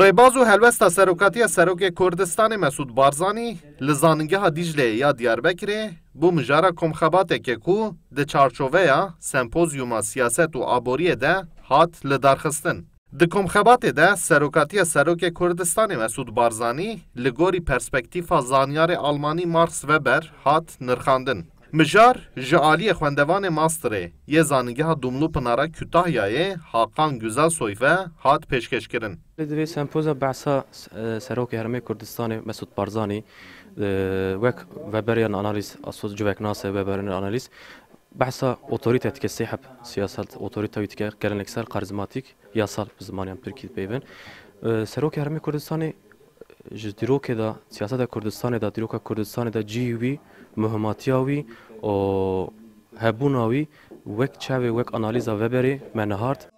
Sayın Helvesta serokatiya Serokê Kurdistanê Mesud Barzanî li zanîngeha Dîcleyê ya Diyarbekirê bu mijara komxebatekê ku di çarçoveya sempozyuma siyaset û aboriyê de hat li darxistin. Di komxebatê de Serokatiya Serokê Kurdistanê Mesud Barzanî li gorî perspektîfa zanyarê Almanî Max Weber hat nirxandin. Mijar ji aliyê xwendevanê masterê e. yê zanîngeha Dumlu Pinara Kütahyayê Hakan Güzelsoy ve hat pêşkeşkirin. Li divê sempoza behsa e, Serokê e Hermê Kurdistanê Mesut Barzanî wek veberiyên analiz asos civek nasê veberên analiz behsa otorite tike seheb siyaset otorite tike geleneksel karizmatik yasal bi zimaniyan Türkiye peyvên Serokê Hermê Kurdistanê ji dîrokê da siyaseta Kurdistanê da dîroka Kurdistanê da cihî wî mihimatiya wî û hebûna wî wek çavê wek analîza Weberê me nihart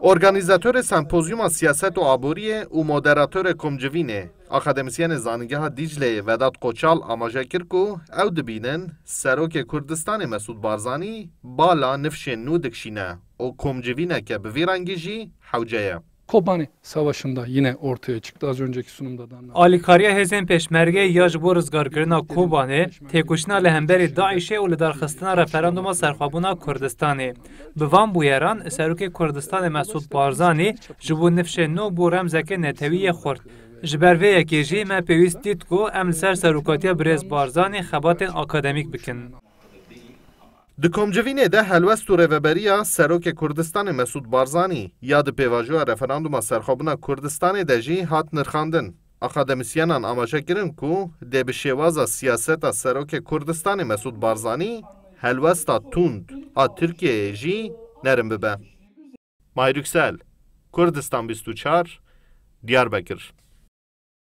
Organizatör sempozyuma siyaset u aboriye û moderatör komcivînê Akademisyene Zanîgeha Dicleyê Vedat Koçal amaje kir ku ew dibînin Serokê Kurdistanê Mesud Barzanî bala nifşên nû dikşîne û komcivîneke bi vî rengî jî hewce ye. Kobani Savaşı'nda yine ortaya çıktı. Az önceki sunumda da anlattım. Ali Kariye hezin peşmerge yaş bu rızgargirina Kobani, tekuşna lehemberi Daişe u lidarxistina referanduma serhabuna Kurdistanê. Bi van buyeran, Serokê Kurdistanê Mesud Barzanî ji bo nifşê nû bû remzeke netewiyê xurt. Ji ber vê yekê jî me pêwîst dît ku em li ser serokatiya Birêz Barzanî bikin. Di komcivînê de helwest û reveberiya Serokê Kurdistanê Mesûd Barzanî ya di pêvajoya referanduma serxwebûna Kurdistanê de jî hat nirxandin. Akademisyenan amaşe kirin ku dê bi şêwaza siyaseta Serokê Kurdistanê Mesûd Barzanî helwesta tund a Tirkiyeyê jî nerim bibe. Mayrüksel, Kurdistan 24, Diyarbakır.